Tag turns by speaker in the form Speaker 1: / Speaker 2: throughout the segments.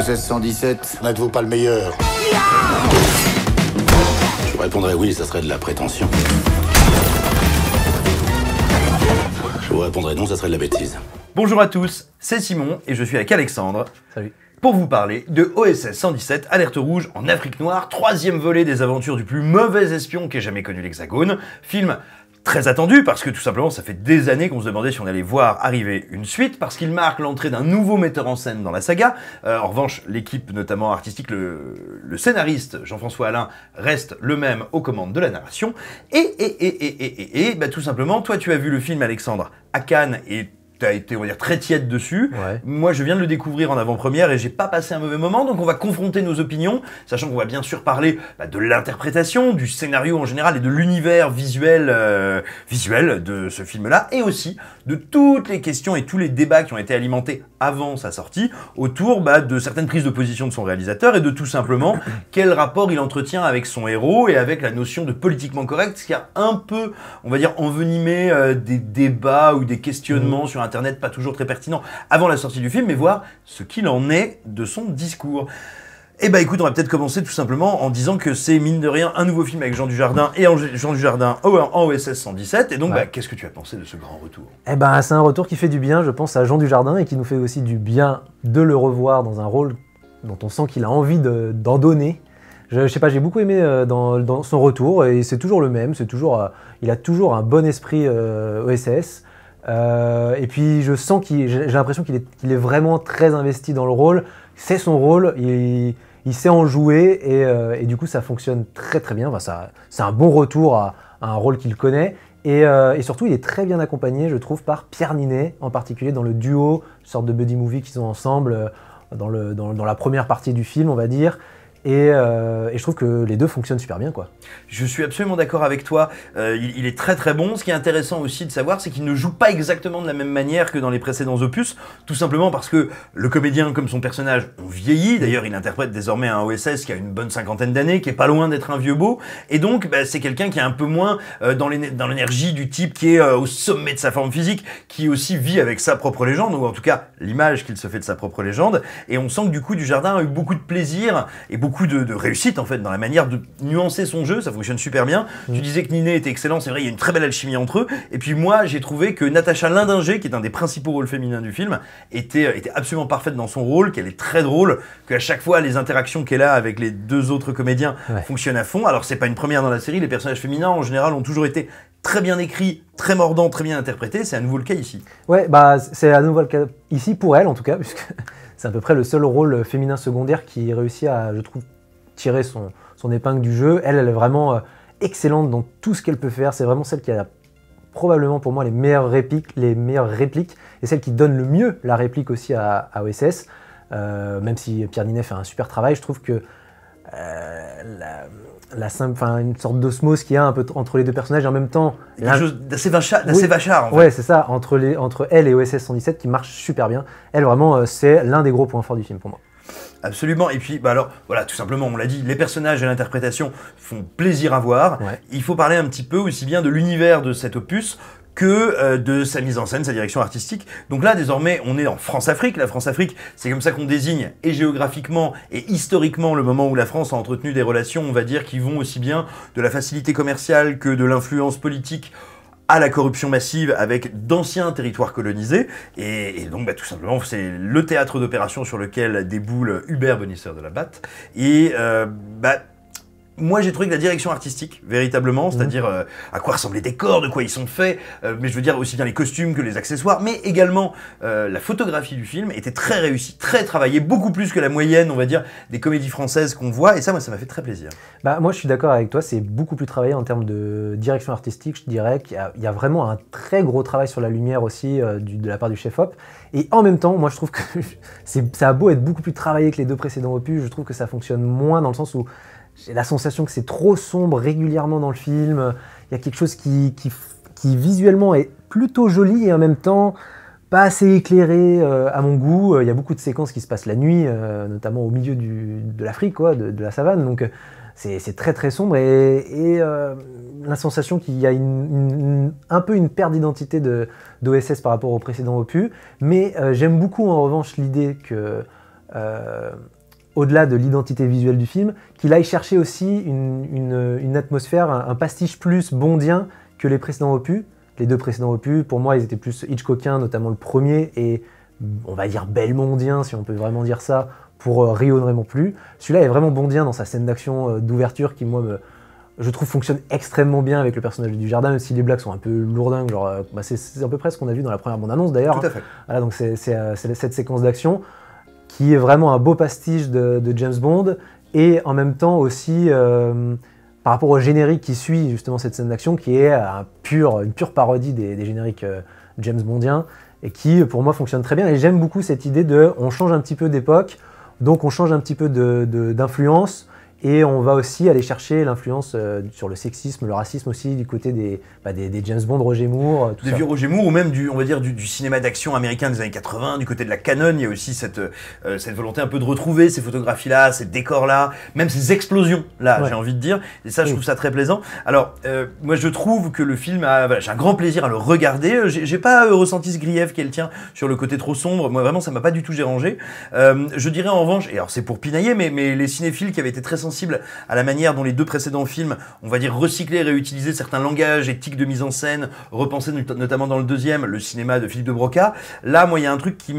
Speaker 1: OSS 117 N'êtes-vous pas le meilleur Je répondrai oui, ça serait de la prétention. Je vous répondrai non, ça serait de la bêtise. Bonjour à tous, c'est Simon et je suis avec Alexandre. Salut. Pour vous parler de OSS 117 Alerte Rouge en Afrique Noire, troisième volet des aventures du plus mauvais espion qu'ait jamais connu l'Hexagone, film Très attendu parce que tout simplement ça fait des années qu'on se demandait si on allait voir arriver une suite parce qu'il marque l'entrée d'un nouveau metteur en scène dans la saga. Euh, en revanche, l'équipe notamment artistique, le, scénariste Jean-François Alain reste le même aux commandes de la narration. Et, et, et, et, et, et, et bah, tout simplement, toi tu as vu le film Alexandre à Cannes et as été, on va dire, très tiède dessus. Moi, je viens de le découvrir en avant-première et j'ai pas passé un mauvais moment. Donc, on va confronter nos opinions, sachant qu'on va bien sûr parler bah, de l'interprétation, du scénario en général et de l'univers visuel, euh, visuel de ce film-là, et aussi de toutes les questions et tous les débats qui ont été alimentés avant sa sortie autour bah, de certaines prises de position de son réalisateur et de tout simplement quel rapport il entretient avec son héros et avec la notion de politiquement correct, ce qui a un peu, on va dire, envenimé euh, des débats ou des questionnements mmh. sur un Internet pas toujours très pertinent avant la sortie du film, mais voir ce qu'il en est de son discours. Eh ben écoute, on va peut-être commencer tout simplement en disant que c'est mine de rien un nouveau film avec Jean Dujardin et Jean Dujardin en OSS 117. Et donc, bah, qu'est-ce que tu as pensé de ce grand retour
Speaker 2: Eh ben, c'est un retour qui fait du bien, je pense, à Jean Dujardin et qui nous fait aussi du bien de le revoir dans un rôle dont on sent qu'il a envie d'en donner. Je, sais pas, j'ai beaucoup aimé euh, dans, son retour et c'est toujours le même, c'est toujours, euh, il a toujours un bon esprit euh, OSS. Euh, et puis je sens qu'il, j'ai l'impression qu'il est, vraiment très investi dans le rôle. C'est son rôle, il, sait en jouer euh, et, du coup ça fonctionne très très bien. c'est un bon retour à, un rôle qu'il connaît. Euh, et, surtout, il est très bien accompagné, je trouve, par Pierre Ninet, en particulier dans le duo, une sorte de buddy movie qu'ils ont ensemble dans, la première partie du film, on va dire. Euh, et, je trouve que les deux
Speaker 1: fonctionnent super bien. quoi. Je suis absolument d'accord avec toi. Euh, il, est très très bon. Ce qui est intéressant aussi de savoir, c'est qu'il ne joue pas exactement de la même manière que dans les précédents opus, tout simplement parce que le comédien comme son personnage ont vieilli. D'ailleurs, il interprète désormais un OSS qui a une bonne cinquantaine d'années, qui est pas loin d'être un vieux beau. Et donc, bah, c'est quelqu'un qui est un peu moins euh, dans l'énergie du type qui est au sommet de sa forme physique, qui aussi vit avec sa propre légende, ou en tout cas l'image qu'il se fait de sa propre légende. Et on sent que du coup, du jardin a eu beaucoup de plaisir et beaucoup beaucoup de, réussite en fait dans la manière de nuancer son jeu, ça fonctionne super bien. Tu mm. disais que Niné était excellent, c'est vrai, il y a une très belle alchimie entre eux. Et puis moi, j'ai trouvé que Natacha Lindinger, qui est un des principaux rôles féminins du film, euh, était, absolument parfaite dans son rôle, qu'elle est très drôle, qu'à chaque fois les interactions qu'elle a avec les deux autres comédiens fonctionnent à fond. Alors c'est pas une première dans la série, les personnages féminins en général ont toujours été très bien écrits, très mordants, très bien interprétés. C'est à nouveau le cas ici.
Speaker 2: Ouais, bah c'est à nouveau le cas ici pour elle en tout cas, puisque c'est à peu près le seul rôle féminin secondaire qui réussit à, je trouve, tirer son, épingle du jeu. Elle, elle est vraiment euh, excellente dans tout ce qu'elle peut faire. C'est vraiment celle qui a probablement pour moi les meilleures répliques, les meilleures répliques et celle qui donne le mieux la réplique aussi à, OSS. Euh, même si Pierre Ninet fait un super travail, je trouve que euh, la, la une sorte d'osmose qu'il y a un peu entre les deux personnages en même temps quelque chose d'assez vachard, oui, ouais c'est ça entre les entre elle et OSS 117 qui marche super bien elle vraiment euh, c'est l'un des gros
Speaker 1: points forts du film pour moi Absolument. Et puis, bah alors, voilà, tout simplement, on l'a dit, les personnages et l'interprétation font plaisir à voir. Il faut parler un petit peu aussi bien de l'univers de cet opus que euh, de sa mise en scène, sa direction artistique. Donc là, désormais, on est en France-Afrique. La France-Afrique, c'est comme ça qu'on désigne, et géographiquement, et historiquement, le moment où la France a entretenu des relations, on va dire, qui vont aussi bien de la facilité commerciale que de l'influence politique à la corruption massive avec d'anciens territoires colonisés. Et, donc, bah, tout simplement, c'est le théâtre d'opération sur lequel déboule Hubert Bonisseur de la Batte. Et euh, bah, moi j'ai trouvé que la direction artistique, véritablement, mhm. c'est-à-dire euh, à quoi ressemblent les décors, de quoi ils sont faits, euh, mais je veux dire aussi bien les costumes que les accessoires, mais également euh, la photographie du film était très réussie, très travaillée, beaucoup plus que la moyenne, on va dire, des comédies françaises qu'on voit, et ça, moi, ça m'a fait très plaisir. Bah, moi, je
Speaker 2: suis d'accord avec toi, c'est beaucoup plus travaillé en termes de direction artistique, je dirais qu'il y, a vraiment un très gros travail sur la lumière aussi de la part du chef-op, et en même temps, moi, je trouve que ça a beau être beaucoup plus travaillé que les deux précédents opus, je trouve que ça fonctionne moins dans le sens où j'ai la sensation que c'est trop sombre régulièrement dans le film. Il y a quelque chose qui, qui, visuellement est plutôt joli et en même temps pas assez éclairé euh, à mon goût. Euh, il y a beaucoup de séquences qui se passent la nuit, euh, notamment au milieu de l'Afrique, quoi, de, la savane. Donc c'est très très sombre et, et la sensation qu'il y a un peu une perte d'identité d'OSS par rapport au précédent opus. Mais j'aime beaucoup en revanche l'idée que au-delà de l'identité visuelle du film, qu'il aille chercher aussi une, atmosphère, un, pastiche plus bondien que les précédents opus. Les deux précédents opus, pour moi, ils étaient plus Hitchcockiens, notamment le premier, et on va dire belmondien, si on peut vraiment dire ça, pour euh, Rio plus. Celui-là est vraiment bondien dans sa scène d'action euh, d'ouverture qui, moi, je trouve fonctionne extrêmement bien avec le personnage du jardin, même si les blagues sont un peu lourdingues. Genre, euh, bah, c'est à peu près ce qu'on a vu dans la première bande-annonce d'ailleurs. Tout à fait. donc euh, c'est cette séquence d'action qui est vraiment un beau pastiche de, James Bond, et en même temps aussi euh, par rapport au générique qui suit justement cette scène d'action, qui est un pur, une pure parodie des, génériques euh, James Bondiens, et qui pour moi fonctionne très bien. Et j'aime beaucoup cette idée de on change un petit peu d'époque, donc on change un petit peu d'influence. Et on va aussi aller chercher l'influence euh, sur le sexisme, le racisme aussi du côté des, bah, des, des, James Bond, Roger Moore. Euh, tout des vieux
Speaker 1: Roger Moore ou même du, on va dire, du, du cinéma d'action américain des années 80, du côté de la canon, il y a aussi cette, euh, cette volonté un peu de retrouver ces photographies-là, ces décors-là, même ces explosions-là, j'ai envie de dire. Et ça, je trouve ça très plaisant. Alors, moi, je trouve que le film, a, voilà, j'ai un grand plaisir à le regarder. J'ai pas ressenti ce grief qu'elle tient sur le côté trop sombre. Moi, vraiment, ça m'a pas du tout dérangé. je dirais en revanche, et alors c'est pour pinailler, mais, mais les cinéphiles qui avaient été très sensibles à la manière dont les deux précédents films, on va dire, recycler et certains langages et tics de mise en scène, repenser notamment dans le deuxième, le cinéma de Philippe de Broca. Là, moi, il y a un truc qui,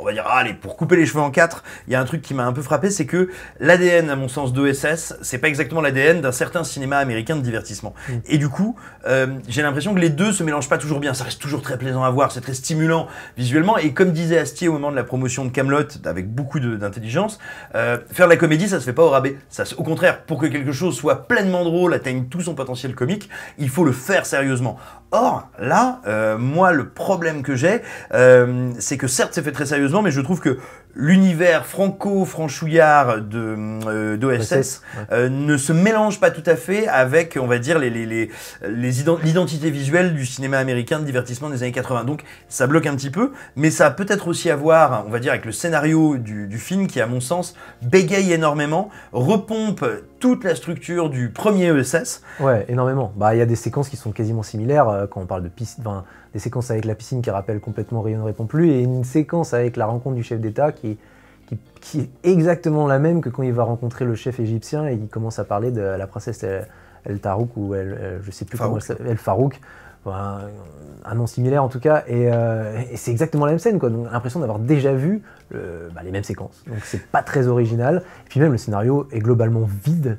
Speaker 1: on va dire, allez, pour couper les cheveux en quatre, il y a un truc qui m'a un peu frappé, c'est que l'ADN, à mon sens, d'ESS, c'est pas exactement l'ADN d'un certain cinéma américain de divertissement. Mm. Et du coup, euh, j'ai l'impression que les deux se mélangent pas toujours bien. Ça reste toujours très plaisant à voir, c'est très stimulant visuellement. Et comme disait Astier au moment de la promotion de Camelot, avec beaucoup d'intelligence, euh, faire de la comédie, ça se fait pas au rabais. Ça se au contraire, pour que quelque chose soit pleinement drôle, atteigne tout son potentiel comique, il faut le faire sérieusement. Or, là, euh, moi, le problème que j'ai, euh, c'est que certes, c'est fait très sérieusement, mais je trouve que l'univers franco-franchouillard de euh, d'OSS euh, ne se mélange pas tout à fait avec, on va dire, les, les, les, l'identité visuelle du cinéma américain de divertissement des années 80. Donc ça bloque un petit peu, mais ça a peut-être aussi à voir, on va dire, avec le scénario du, du film qui, à mon sens, bégaye énormément, repompe toute la structure du
Speaker 2: premier ESS. Ouais, énormément. Bah, il y a des séquences qui sont quasiment similaires euh, quand on parle de piscine, enfin, des séquences avec la piscine qui rappelle complètement rien ne répond plus, et une séquence avec la rencontre du chef d'État qui, qui, est exactement la même que quand il va rencontrer le chef égyptien et il commence à parler de la princesse El, Tarouk ou El, euh, je sais plus comment elle, El Farouk un nom similaire en tout cas, euh, et, c'est exactement la même scène, quoi. Donc l'impression d'avoir déjà vu bah, les mêmes séquences. Donc c'est pas très original. Et puis même le scénario est globalement vide,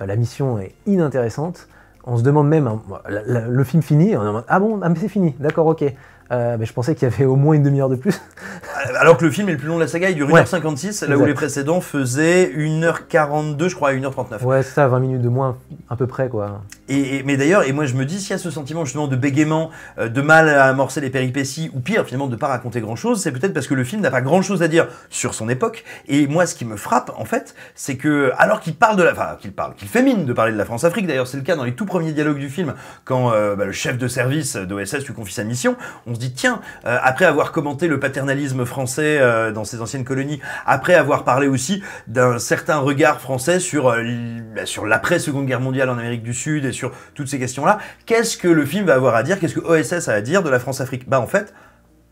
Speaker 2: euh, la mission est inintéressante. On se demande même, hein, le film finit, on est ah bon, ah, mais c'est fini, d'accord, ok. Euh, mais je pensais qu'il y avait au moins une demi-heure de plus.
Speaker 1: Alors que le film est le plus long de la saga, il dure 1h56, là où les précédents faisaient 1h42, je crois, à 1h39. Ouais, ça, 20 minutes de moins, à peu près, quoi. Et, mais d'ailleurs, et moi je me dis, s'il y a ce sentiment justement de bégaiement, euh, de mal à amorcer les péripéties, ou pire, finalement, de pas raconter grand chose, c'est peut-être parce que le film n'a pas grand chose à dire sur son époque. Et moi, ce qui me frappe, en fait, c'est que, alors qu'il parle de la. Enfin, qu'il parle, qu'il fait mine de parler de la France-Afrique, d'ailleurs, c'est le cas dans les tout premiers dialogues du film, quand euh, bah, le chef de service d'OSS lui confie sa mission, on se dit, tiens, euh, après avoir commenté le paternalisme français euh, dans ses anciennes colonies, après avoir parlé aussi d'un certain regard français sur, euh, bah, sur l'après-Seconde Guerre mondiale en Amérique du Sud et sur toutes ces questions-là, qu'est-ce que le film va avoir à dire Qu'est-ce que OSS a à dire de la France-Afrique Bah en fait,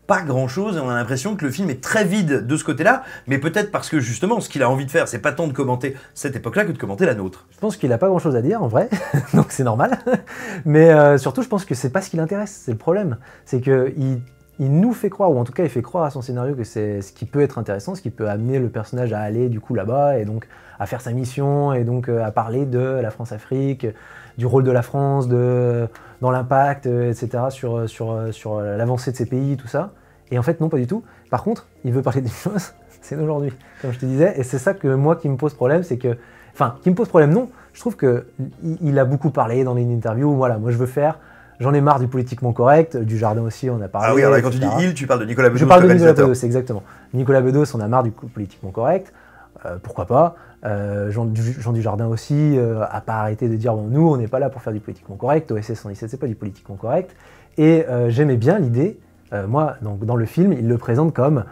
Speaker 1: pas grand chose et on a l'impression que le film est très vide de ce côté-là, mais peut-être parce que justement ce qu'il a envie de faire, c'est pas tant de commenter cette époque-là que de commenter la nôtre.
Speaker 2: Je pense qu'il a pas grand chose à dire en vrai, donc c'est normal, mais euh, surtout je pense que c'est pas ce qui l'intéresse, c'est le problème. C'est qu'il il nous fait croire, ou en tout cas il fait croire à son scénario que c'est ce qui peut être intéressant, ce qui peut amener le personnage à aller du coup là-bas et donc à faire sa mission et donc euh, à parler de la France-Afrique, du rôle de la France, dans l'impact, euh, etc., sur, euh, l'avancée de ces pays, tout ça. Et en fait, non, pas du tout. Par contre, il veut parler d'une chose, c'est aujourd'hui, comme je te disais. Et c'est ça que moi qui me pose problème, c'est que. Enfin, qui me pose problème, non. Je trouve qu'il il a beaucoup parlé dans une interviews, Voilà, moi je veux faire J'en ai marre du politiquement correct, euh, du jardin aussi, on a parlé. Ah oui, quand tu dis il, tu parles de Nicolas Bedos. Je parle de Nicolas Bedos, exactement. Nicolas Bedos, on a marre du politiquement correct. Euh, pourquoi pas euh, Jean, Dujardin aussi n'a pas arrêté de dire bon, nous, on n'est pas là pour faire du politiquement correct. OSS 117, c'est pas du politiquement correct. Et j'aimais bien l'idée. moi, donc, dans le film, il le présente comme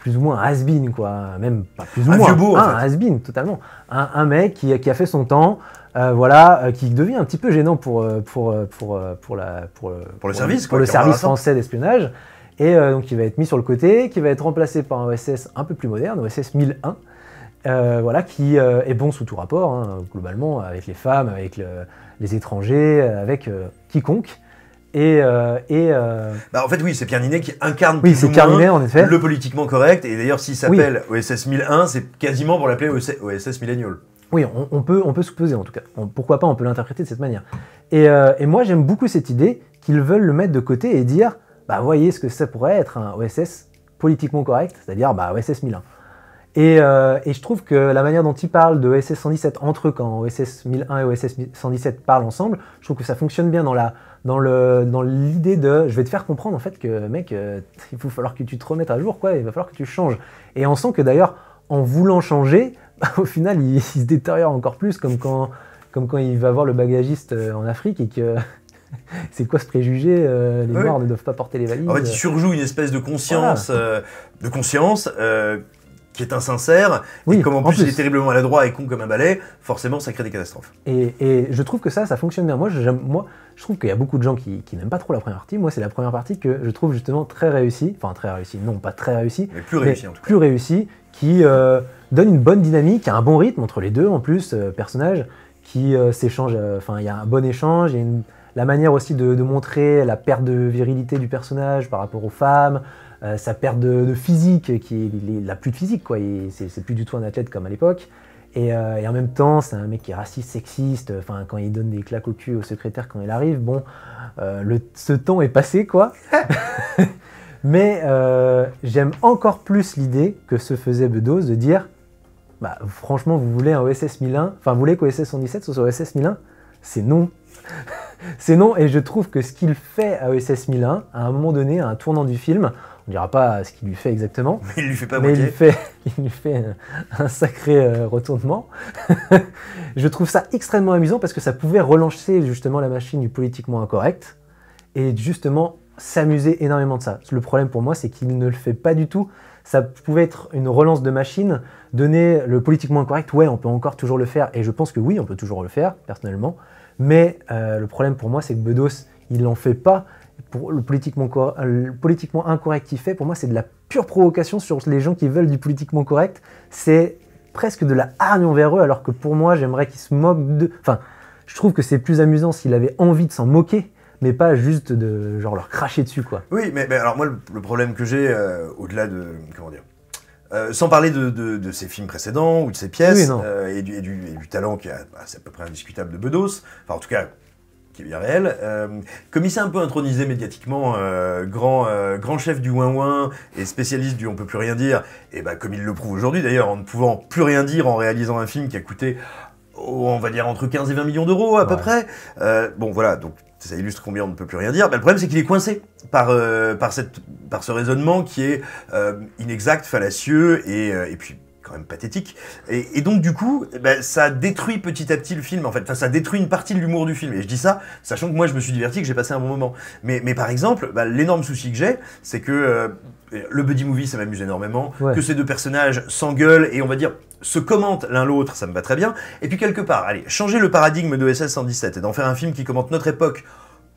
Speaker 2: plus ou moins has quoi. Même pas plus ou moins. beau, Un has totalement. Un, mec qui, a fait son temps, euh, voilà, euh, qui devient un petit peu gênant pour, euh, pour, pour, le service, pour le service français d'espionnage. Et donc, il va être mis sur le côté, qui va être remplacé par un OSS un peu plus moderne, OSS 1001. voilà, qui est bon sous tout rapport, hein, globalement, avec les femmes, avec les étrangers, avec quiconque. Et, euh, et euh,
Speaker 1: Bah en fait, oui, c'est Pierre Ninet qui incarne le politiquement correct. Et d'ailleurs, s'il s'appelle OSS 1001, c'est quasiment pour l'appeler OSS Millennial.
Speaker 2: Oui, on, peut, on peut supposer en tout cas. pourquoi pas, on peut l'interpréter de cette manière. Et, euh, et moi, j'aime beaucoup cette idée qu'ils veulent le mettre de côté et dire bah, voyez ce que ça pourrait être un OSS politiquement correct, c'est-à-dire bah, OSS 1001. Et, et, je trouve que la manière dont ils parlent de OSS 117 entre eux, quand OSS 1001 et OSS 117 parlent ensemble, je trouve que ça fonctionne bien dans la, dans le dans l'idée de je vais te faire comprendre en fait que mec euh, il va falloir que tu te remettes à jour quoi il va falloir que tu changes et on sent que d'ailleurs en voulant changer au final il, se détériore encore plus comme quand comme quand il va voir le bagagiste euh, en Afrique et que c'est quoi ce préjugé euh, Les Noirs ne doivent pas porter les valises. En fait, il surjoue
Speaker 1: une espèce de conscience, de conscience est insincère, oui, et comme en, plus, il est terriblement maladroit et con comme un balai, forcément ça crée des catastrophes.
Speaker 2: Et, je trouve que ça, ça fonctionne bien. Moi, je, moi, je trouve qu'il y a beaucoup de gens qui, n'aiment pas trop la première partie. Moi, c'est la première partie que je trouve justement très réussie, enfin très réussie, non pas très réussie, mais plus réussie en tout cas. Plus réussie, qui euh, donne une bonne dynamique, un bon rythme entre les deux en plus, euh, personnages, qui euh, s'échangent, enfin il y a un bon échange, il la manière aussi de, de montrer la perte de virilité du personnage par rapport aux femmes, euh, sa perte de, physique, qui est, il, plus de physique, quoi. C'est plus du tout un athlète comme à l'époque. Et, euh, et, en même temps, c'est un mec qui est raciste, sexiste. quand il donne des claques au cul au secrétaire quand il arrive, bon, euh, le, ce temps est passé, quoi. Mais j'aime encore plus l'idée que se faisait Bedos de dire, bah, franchement, vous voulez un OSS enfin, vous voulez qu'OSS 117 soit sur OSS 1001 C'est non. c'est non, et je trouve que ce qu'il fait à OSS 1001, à un moment donné, à un tournant du film, on ne dira pas ce qu'il lui fait exactement. Mais il lui fait pas mais il lui fait, il lui fait un, sacré euh, retournement. je trouve ça extrêmement amusant parce que ça pouvait relancer justement la machine du politiquement incorrect et justement s'amuser énormément de ça. Le problème pour moi, c'est qu'il ne le fait pas du tout. Ça pouvait être une relance de machine, donner le politiquement incorrect. ouais, on peut encore toujours le faire, et je pense que oui, on peut toujours le faire, personnellement, mais euh, le problème pour moi, c'est que Bedos, il n'en fait pas, le politiquement, incorrect qu'il fait, pour moi, c'est de la pure provocation sur les gens qui veulent du politiquement correct. C'est presque de la hargne envers eux, alors que pour moi, j'aimerais qu'ils se moquent de. Enfin, je trouve que c'est plus amusant s'il avait envie de s'en moquer, mais pas juste de genre leur cracher dessus, quoi.
Speaker 1: Oui, mais, alors moi, le, problème que j'ai, euh, au-delà de. Comment dire euh, sans parler de, de, ses films précédents ou de ses pièces euh, et, du, talent qui est à peu près indiscutable de Bedos, enfin en tout cas qui est bien réel. comme il s'est un peu intronisé médiatiquement, euh, grand, euh, grand chef du ouin-ouin et spécialiste du on ne peut plus rien dire, et bah, comme il le prouve aujourd'hui d'ailleurs, en ne pouvant plus rien dire en réalisant un film qui a coûté, oh, on va dire, entre 15 et 20 millions d'euros à peu près. Euh, bon voilà, donc ça illustre combien on ne peut plus rien dire. Bah, le problème, c'est qu'il est coincé par, par, cette, par ce raisonnement qui est inexact, fallacieux et, et puis quand même pathétique. Et, donc, du coup, eh ben, ça détruit petit à petit le film, en fait. Enfin, ça détruit une partie de l'humour du film. Et je dis ça, sachant que moi, je me suis diverti, que j'ai passé un bon moment. Mais, mais par exemple, bah, l'énorme souci que j'ai, c'est que euh, le buddy movie, ça m'amuse énormément. Que ces deux personnages s'engueulent et, on va dire, se commentent l'un l'autre, ça me va très bien. Et puis, quelque part, allez, changer le paradigme de SS 117 et d'en faire un film qui commente notre époque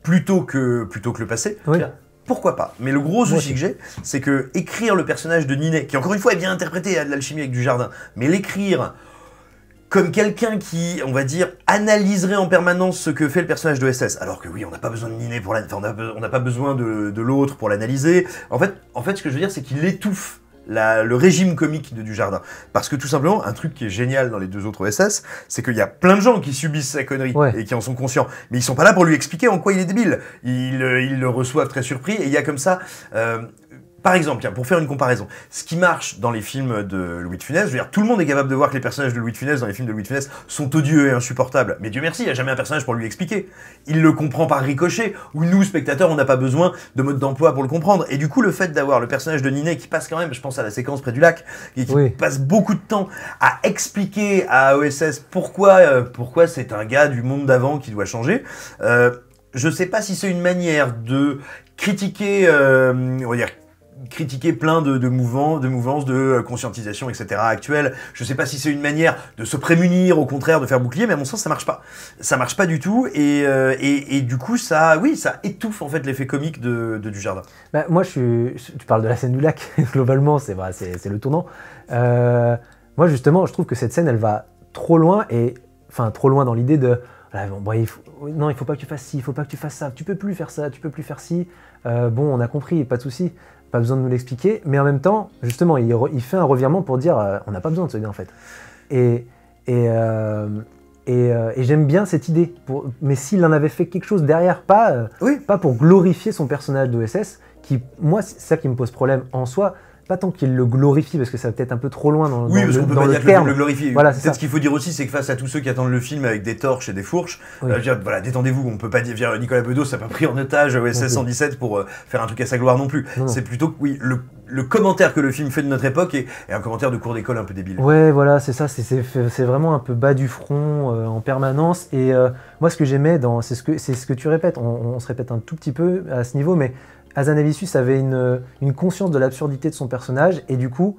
Speaker 1: plutôt que, plutôt que le passé pourquoi pas Mais le gros souci que j'ai, c'est que écrire le personnage de Niné, qui encore une fois est bien interprété, à hein, l'alchimie avec du jardin, mais l'écrire comme quelqu'un qui, on va dire, analyserait en permanence ce que fait le personnage de SS. Alors que oui, on n'a pas besoin de Ninet pour la... on n'a pas besoin de, l'autre pour l'analyser. En fait, en fait, ce que je veux dire, c'est qu'il étouffe le régime comique de Dujardin. Parce que tout simplement, un truc qui est génial dans les deux autres SS, c'est qu'il y a plein de gens qui subissent sa connerie et qui en sont conscients. Mais ils sont pas là pour lui expliquer en quoi il est débile. Ils, euh, le reçoivent très surpris et il y a comme ça euh, par exemple, pour faire une comparaison, ce qui marche dans les films de Louis de Funès, je veux dire, tout le monde est capable de voir que les personnages de Louis de Funès dans les films de Louis de Funès sont odieux et insupportables. Mais Dieu merci, il n'y a jamais un personnage pour lui expliquer. Il le comprend par ricochet, ou nous, spectateurs, on n'a pas besoin de mode d'emploi pour le comprendre. Et du coup, le fait d'avoir le personnage de Niné qui passe quand même, je pense à la séquence près du lac, et qui passe beaucoup de temps à expliquer à OSS pourquoi, euh, pourquoi c'est un gars du monde d'avant qui doit changer, euh, je sais pas si c'est une manière de critiquer, euh, on va dire, critiquer plein de, de, mouvements, de mouvances de euh, conscientisation, etc. actuelles. Je sais pas si c'est une manière de se prémunir, au contraire, de faire bouclier, mais à mon sens, ça marche pas. Ça marche pas du tout, et, euh, et, du coup, ça, oui, ça étouffe en fait l'effet comique de, de jardin. Bah, moi, je suis, tu parles de la scène du lac, globalement, bah, c'est c'est le tournant. Euh,
Speaker 2: moi, justement, je trouve que cette scène, elle va trop loin, et enfin, trop loin dans l'idée de. Là, ah, bon, bah, il faut, non, il faut pas que tu fasses ci, il faut pas que tu fasses ça, tu peux plus faire ça, tu peux plus faire ci. Euh, bon, on a compris, pas de souci pas besoin de nous l'expliquer, mais en même temps, justement, il, fait un revirement pour dire euh, on n'a pas besoin de ce gars en fait. Et, et, euh, euh, et, j'aime bien cette idée. Pour, mais s'il en avait fait quelque chose derrière, pas, pas pour glorifier son personnage d'OSS, qui, moi, c'est ça qui me pose problème en soi, pas tant qu'il le glorifie, parce que ça va peut-être un peu trop loin dans, oui, dans le, peut pas dire Que le glorifie. peut-être ce qu'il
Speaker 1: faut dire aussi, c'est que face à tous ceux qui attendent le film avec des torches et des fourches, on va euh, dire, voilà, détendez-vous, on peut pas dire Nicolas Bedos n'a pas pris en otage OSS 117 pour euh, faire un truc à sa gloire non plus. C'est plutôt oui, le, commentaire que le film fait de notre époque est, un commentaire de cours d'école un peu débile. Ouais,
Speaker 2: voilà, c'est ça, c'est vraiment un peu bas du front euh, en permanence. Et moi, ce que j'aimais, c'est ce, que, ce que tu répètes, on, on se répète un tout petit peu à ce niveau, mais Azanavisus avait une, conscience de l'absurdité de son personnage, et du coup,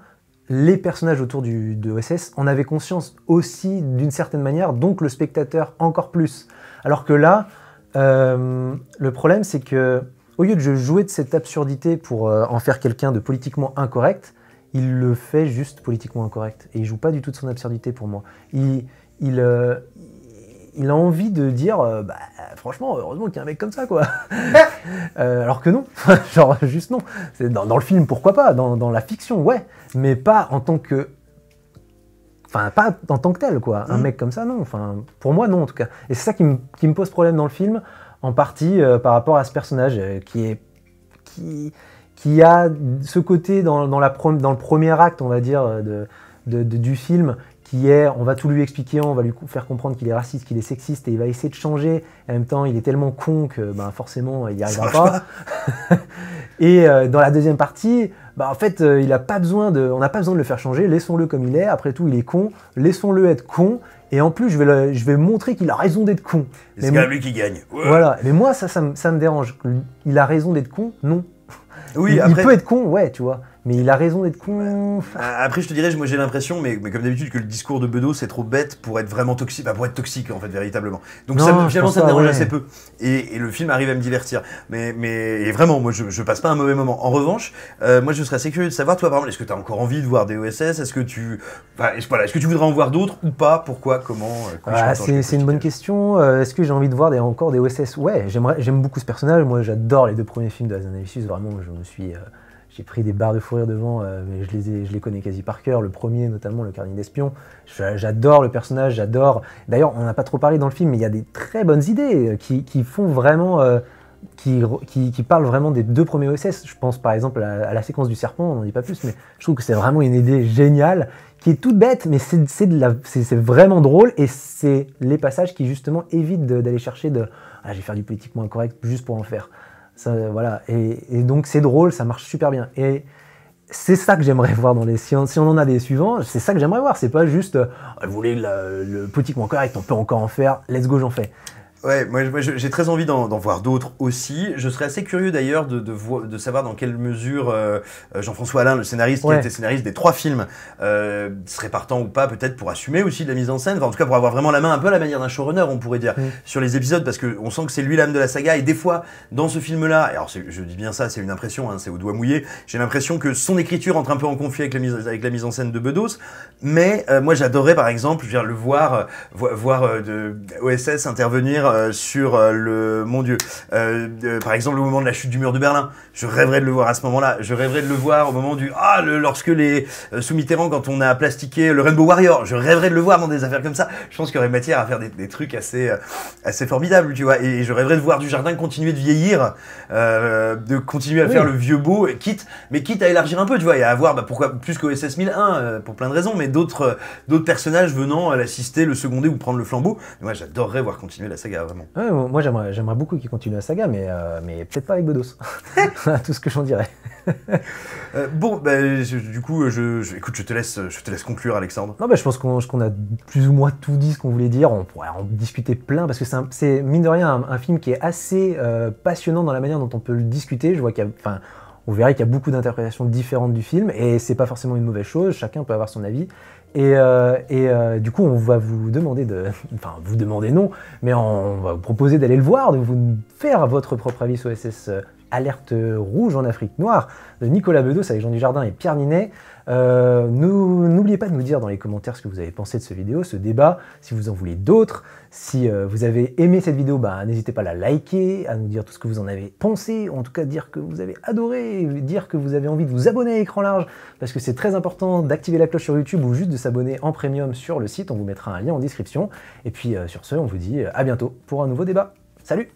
Speaker 2: les personnages autour de OSS en avaient conscience aussi d'une certaine manière, donc le spectateur encore plus. Alors que là, euh, le problème c'est que au lieu de jouer de cette absurdité pour euh, en faire quelqu'un de politiquement incorrect, il le fait juste politiquement incorrect. Et il joue pas du tout de son absurdité pour moi. Il, euh, il a envie de dire, euh, bah, franchement, heureusement qu'il y a un mec comme ça, quoi. Eh euh, alors que non, genre juste non. C'est dans, le film, pourquoi pas, dans, la fiction, ouais, mais pas en tant que, enfin, pas en tant que tel, quoi. Un mm. mec comme ça, non. Enfin, pour moi, non, en tout cas. Et c'est ça qui me, pose problème dans le film, en partie euh, par rapport à ce personnage qui est, qui, qui a ce côté dans, dans le premier acte, on va dire, du film qui est on va tout lui expliquer, on va lui faire comprendre qu'il est raciste, qu'il est sexiste, et il va essayer de changer. en même temps, il est tellement con que bah, forcément, il n'y arrivera pas. et euh, dans la deuxième partie, bah, en fait, euh, il a pas besoin de, on n'a pas besoin de le faire changer, laissons-le comme il est, après tout, il est con, laissons-le être con. Et en plus, je vais, je vais montrer qu'il a raison d'être con. C'est quand lui qui gagne. Voilà, mais moi, ça, ça, me dérange. Il a raison d'être con Non. Oui, il peut être con, ouais, tu vois. Mais il a raison d'être con. Euh,
Speaker 1: après, je te dirais, moi j'ai l'impression, mais, comme d'habitude, que le discours de Bedos c'est trop bête pour être vraiment toxique, pour être toxique en fait, véritablement. Donc ça, finalement, ça me dérange assez peu. Et, le film arrive à me divertir. Mais, mais vraiment, moi je, passe pas un mauvais moment. En revanche, euh, moi je serais assez curieux de savoir, toi par exemple, est-ce que tu as encore envie de voir des OSS Est-ce que tu. voilà, est-ce que tu voudrais en voir d'autres ou pas Pourquoi Comment euh, ah, C'est,
Speaker 2: une bonne question. est-ce que j'ai envie de voir des, encore des OSS Ouais, j'aime beaucoup ce personnage. Moi j'adore les deux premiers films de Hazanavicius, vraiment, je me suis j'ai pris des barres de fourrure devant, euh, mais je les, je les connais quasi par cœur. Le premier, notamment, le carnet d'espion. J'adore le personnage, j'adore. D'ailleurs, on n'a pas trop parlé dans le film, mais il y a des très bonnes idées euh, qui, font vraiment. Euh, qui, qui, parlent vraiment des deux premiers OSS. Je pense par exemple à, la séquence du serpent, on n'en dit pas plus, mais je trouve que c'est vraiment une idée géniale, qui est toute bête, mais c'est vraiment drôle, et c'est les passages qui justement évitent d'aller chercher de ah, je vais faire du politique moins correct juste pour en faire » voilà. Et, donc c'est drôle, ça marche super bien. Et c'est ça que j'aimerais voir dans les. Si on, si on en a des suivants, c'est ça que j'aimerais voir. C'est pas juste, euh, vous voulez le petit point encore, on peut encore en faire, let's go, j'en fais.
Speaker 1: Ouais, moi, j'ai très envie d'en voir d'autres aussi. Je serais assez curieux d'ailleurs de, de, savoir dans quelle mesure euh, Jean-François Alain, le scénariste, qui était scénariste des trois films, euh, serait partant ou pas peut-être pour assumer aussi de la mise en scène, enfin, en tout cas pour avoir vraiment la main un peu à la manière d'un showrunner, on pourrait dire, mm. sur les épisodes, parce qu'on sent que c'est lui l'âme de la saga. Et des fois, dans ce film-là, alors je dis bien ça, c'est une impression, hein, c'est au doigt mouillé, j'ai l'impression que son écriture entre un peu en conflit avec la mise, avec la mise en scène de Bedos. Mais euh, moi j'adorais par exemple je le voir, voir de OSS intervenir euh, sur euh, le. Mon Dieu. Euh, par exemple, le moment de la chute du mur de Berlin. Je rêverais de le voir à ce moment-là. Je rêverais de le voir au moment du. Ah, lorsque les. sous Mitterrand, quand on a plastiqué le Rainbow Warrior. Je rêverais de le voir dans des affaires comme ça. Je pense qu'il y aurait matière à faire des, trucs assez, assez formidables, tu vois. Et, je rêverais de voir du jardin continuer de vieillir, de continuer à faire le vieux beau, quitte, mais quitte à élargir un peu, tu vois, et à avoir, bah, pourquoi plus qu'au SS 1001, pour plein de raisons, mais d'autres d'autres personnages venant l'assister, le seconder ou prendre le flambeau. Moi, j'adorerais voir continuer la saga
Speaker 2: moi, j'aimerais, beaucoup qu'il continue la saga, mais, euh, mais peut-être pas avec Bedos. Tout ce
Speaker 1: que j'en dirais. Euh, bon, bah, du coup, je, écoute, je te laisse, je te laisse conclure, Alexandre.
Speaker 2: Non, bah, je pense qu'on, qu'on a plus ou moins tout dit ce qu'on voulait dire. On pourrait en discuter plein parce que c'est, mine de rien un, film qui est assez euh, passionnant dans la manière dont on peut le discuter. Je vois qu'il on verrait qu'il y a beaucoup d'interprétations différentes du film et c'est pas forcément une mauvaise chose. Chacun peut avoir son avis. Et, euh, euh, du coup, on va vous demander de. Enfin, vous demander non, mais on va vous proposer d'aller le voir, de vous faire votre propre avis sur SS Alerte rouge en Afrique noire de Nicolas Bedos avec Jean Dujardin et Pierre Ninet. Euh, n'oubliez pas de nous dire dans les commentaires ce que vous avez pensé de ce vidéo, ce débat, si vous en voulez d'autres. Si euh, vous avez aimé cette vidéo, bah, n'hésitez pas à la liker, à nous dire tout ce que vous en avez pensé, ou en tout cas dire que vous avez adoré, dire que vous avez envie de vous abonner à écran large, parce que c'est très important d'activer la cloche sur YouTube ou juste de s'abonner en premium sur le site. On vous mettra un lien en description. Et puis euh, sur ce, on vous dit à bientôt pour un nouveau débat. Salut